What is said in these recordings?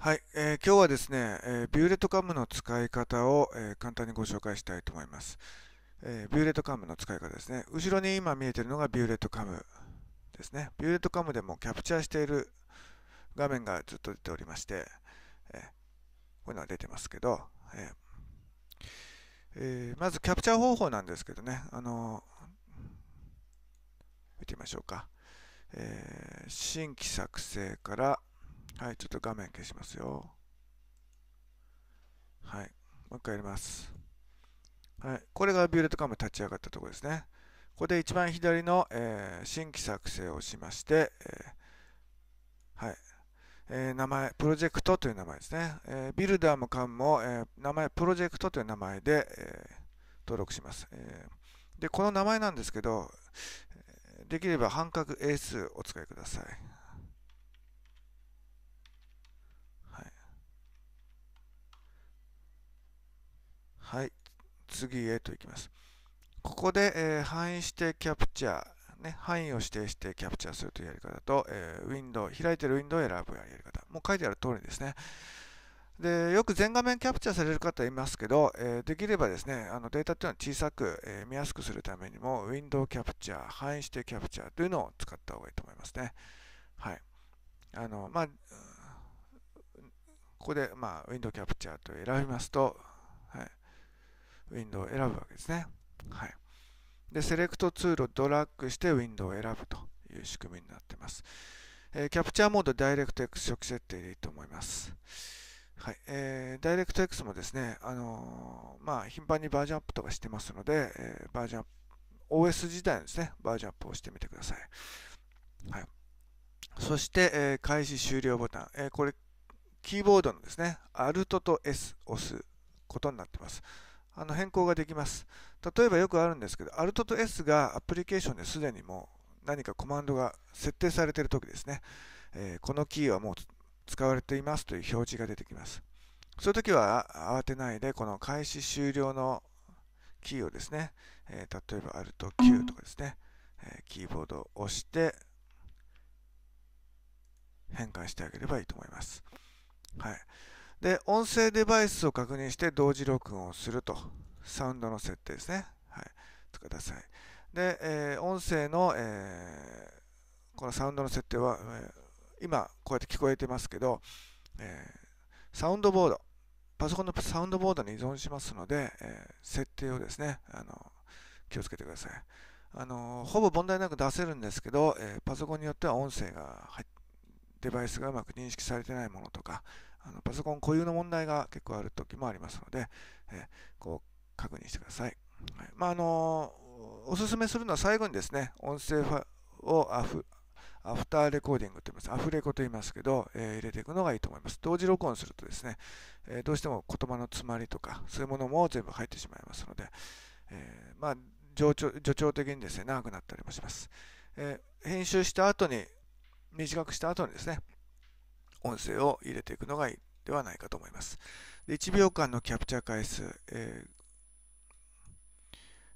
はい、えー、今日はですね、えー、ビューレットカムの使い方を、えー、簡単にご紹介したいと思います、えビューレットカムの使い方ですね。後ろに今見えているのがビューレットカムですね。ビューレットカムでもキャプチャーしている画面がずっと出ておりまして、えこういうのが出てますけど、ええー、まずキャプチャー方法なんですけどね、あの見てみましょうか、え新規作成から、はい、ちょっと画面消しますよ。はい、もう一回やります。はい、これがビューレットカム立ち上がったところですね。ここで一番左の、えー、新規作成をしまして、えー、はい、えー、名前、プロジェクトという名前ですね。えビルダーもカムも、え名前、プロジェクトという名前で、え登録します、えで、この名前なんですけど、できれば半角英数お使いください。はい、次へといきます。ここで、えー、範囲指定キャプチャー、ね、範囲を指定してキャプチャーするというやり方と、えー、ウィンドウ、開いてるウィンドウを選ぶやり方。もう書いてある通りですね。でよく全画面キャプチャーされる方いますけど、えー、できればですねあのデータっていうのは小さく、え見やすくするためにもウィンドウキャプチャー範囲指定キャプチャーというのを使った方がいいと思いますね。はいあのまあ、ここで、まあ、ウィンドウキャプチャーと選びますと、はい、ウィンドウを選ぶわけですね。はい。で、セレクトツールをドラッグしてウィンドウを選ぶという仕組みになっています。えー、キャプチャーモード、ダイレクト X 初期設定でいいと思います。はいえー、ダイレクト X もですね、あのー、まあ、頻繁にバージョンアップとかしてますので、えー、バージョン OS 自体のですね、バージョンアップをしてみてください。はい、そして、えー、開始終了ボタン、えこれ、キーボードのですね、Alt と S を押すことになってます。あの変更ができます。例えばよくあるんですけど、Alt と S がアプリケーションですでにもう何かコマンドが設定されているときですね、えー、このキーはもう使われていますという表示が出てきます。そういうときは慌てないで、この開始終了のキーをですね、えー、例えば Alt Q とかですね、えー、キーボードを押して変換してあげればいいと思います。はい。で、音声デバイスを確認して同時録音をすると。サウンドの設定ですね。はい。とください。で、えー、音声の、えー、このサウンドの設定は、えー、今こうやって聞こえてますけど、えサウンドボード、パソコンのサウンドボードに依存しますので、え設定をですね、あの気をつけてください。あのほぼ問題なく出せるんですけど、えパソコンによっては音声がデバイスがうまく認識されてないものとか、あのパソコン固有の問題が結構ある時もありますので、えこう確認してください。はい、まあ、あのおすすめするのは最後にですね、音声をアフアフターレコーディングと言います。アフレコと言いますけど、えー、入れていくのがいいと思います。同時録音するとですね、えー、どうしても言葉の詰まりとか、そういうものも全部入ってしまいますので、えー、まあ、助長的にですね、長くなったりもします。え編集した後に、短くした後にですね、音声を入れていくのがいいではないかと思います。で1秒間のキャプチャー回数、えー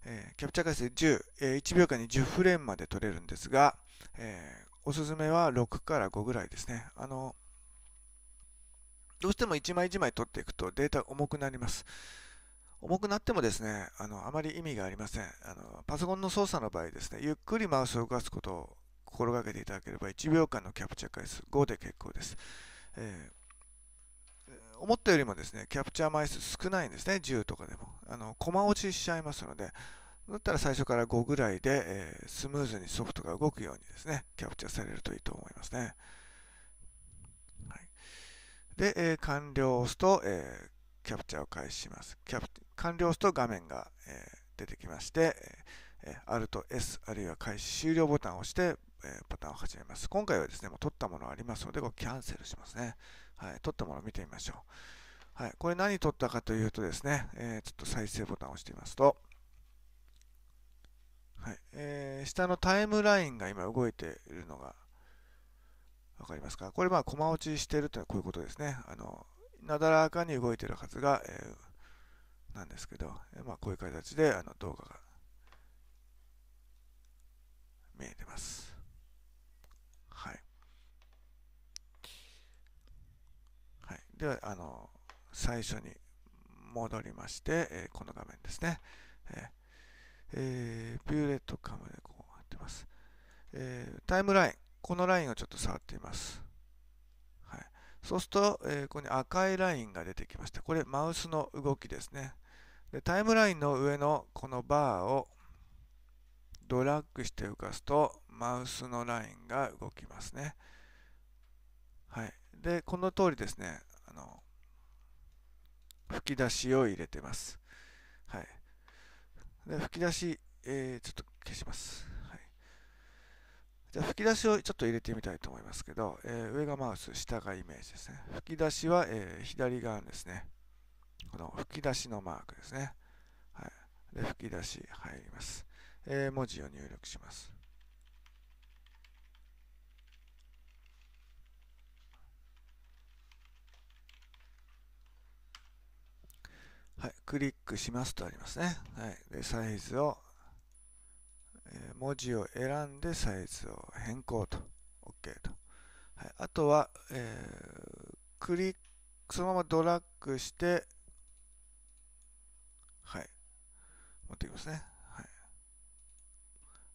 えー、キャプチャー回数10、えー、1秒間に10フレームまで取れるんですが、えー、おすすめは6から5ぐらいですね。あのどうしても1枚1枚取っていくとデータ重くなります。重くなってもですね、あのあまり意味がありませんあの。パソコンの操作の場合ですね、ゆっくりマウスを動かすこと心がけていただければ1秒間のキャプチャー回数5で結構です。えー、思ったよりもですね、キャプチャー枚数少ないんですね、10とかでも。あの、駒落ちしちゃいますので、だったら最初から5ぐらいで、えー、スムーズにソフトが動くようにですね、キャプチャーされるといいと思いますね。はい、で、えー、完了を押すと、えー、キャプチャーを開始します。キャプ完了を押すと画面が、え出てきまして、え Alt S あるいは開始終了ボタンを押してえパターンを始めます。今回はですね、もう取ったものありますので、こキャンセルしますね。はい、取ったものを見てみましょう。はい、これ何撮ったかというとですね、えー、ちょっと再生ボタンを押してみますと、はいえー、下のタイムラインが今動いているのが分かりますかこれまあ駒落ちしているというのはこういうことですね。あのなだらかに動いているはずが、えー、なんですけど、まあ、こういう形であの動画が見えてます。では、あの、最初に戻りまして、えー、この画面ですね。ええー、ビューレットカムでこうやってます、えー、タイムライン。このラインをちょっと触っています。はい、そうすると、えここに赤いラインが出てきました。これ、マウスの動きですね。でタイムラインの上のこのバーをドラッグして浮かすとマウスのラインが動きますね。はい、でこの通りですね吹き出しを入れてます。はい。で吹き出し、えー、ちょっと消します。はい。じゃ吹き出しをちょっと入れてみたいと思いますけど、えー、上がマウス、下がイメージですね。吹き出しは、えー、左側ですね。この吹き出しのマークですね。はい。で、吹き出し入ります。えー、文字を入力します。はい、クリックしますとありますね。はい、でサイズを、えー、文字を選んでサイズを変更と、OK と。はい、あとは、えー、クリック、そのままドラッグして、はい、持ってきますね。は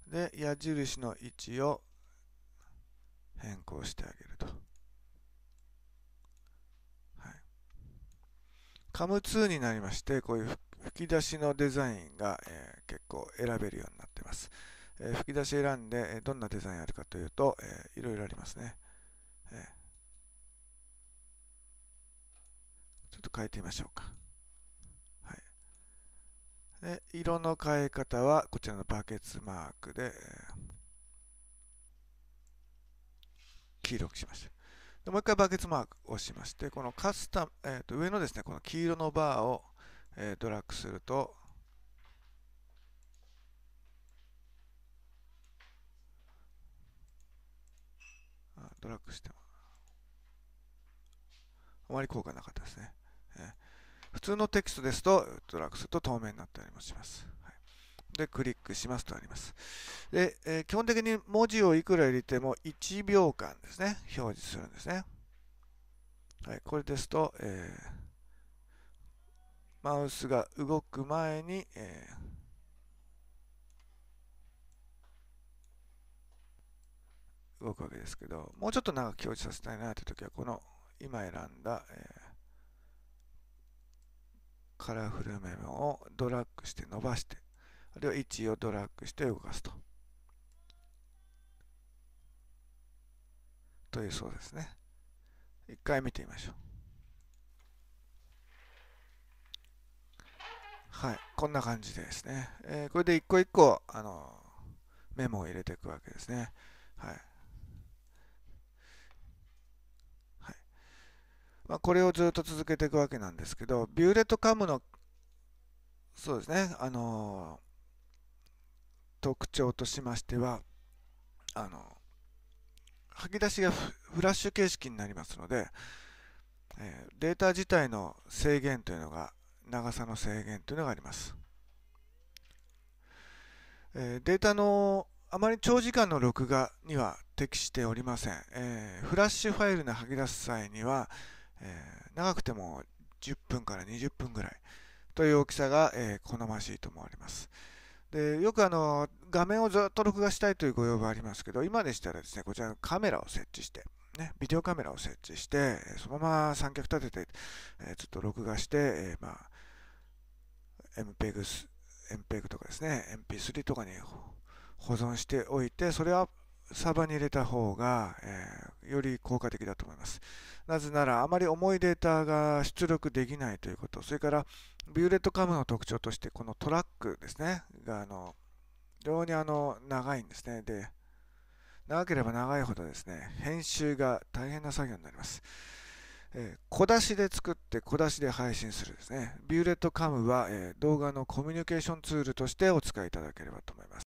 い、で、矢印の位置を変更してあげると。カム2になりまして、こういう吹き出しのデザインが、え結構選べるようになってます。え吹き出し選んで、どんなデザインあるかというと、えー、いろいろありますね、えちょっと変えてみましょうか。はい、で色の変え方は、こちらのバケツマークで、え黄色くしました。もう一回バケツマークを押しまして、このカスタム、えー、と上のですね、この黄色のバーを、えー、ドラッグすると、あドラッグしても、あまり効果なかったですね。えー、普通のテキストですと、ドラッグすると透明になったりもします。で、クリックしますとあります。で、えー、基本的に文字をいくら入れても1秒間ですね、表示するんですね。はい、これですと、えー、マウスが動く前に、えー、動くわけですけど、もうちょっと長く表示させたいなというときは、この今選んだ、えーカラフルメモをドラッグして伸ばしてあるいは位置をドラッグして動かすと。というそうですね。一回見てみましょう。はい、こんな感じでですね。えー、これで一個一個、あのー、メモを入れていくわけですね。はい。はい。まあ、これをずっと続けていくわけなんですけど、ビューレットカムの、そうですね、あのー特徴としましてはあの吐き出しがフラッシュ形式になりますので、えデータ自体の制限というのが長さの制限というのがあります、えデータのあまり長時間の録画には適しておりません、えフラッシュファイルの吐き出す際には、え長くても10分から20分ぐらいという大きさが、え好ましいと思われます、えよくあの画面をずっと録画したいというご要望ありますけど、今でしたらですね、こちらのカメラを設置して、ね、ビデオカメラを設置して、そのまま三脚立てて、えー、ずっと録画して、えー、まあ、MPEG, MPEG とかですね、MP3 とかに保存しておいて、それをサーバーに入れた方が、えー、より効果的だと思います。なぜなら、あまり重いデータが出力できないということ、それから、ビューレットカムの特徴として、このトラックですね、があの非常にあの長いんですね。で、長ければ長いほどですね、編集が大変な作業になります。えー、小出しで作って小出しで配信するですね。ビューレットカムは、えー、動画のコミュニケーションツールとしてお使いいただければと思います。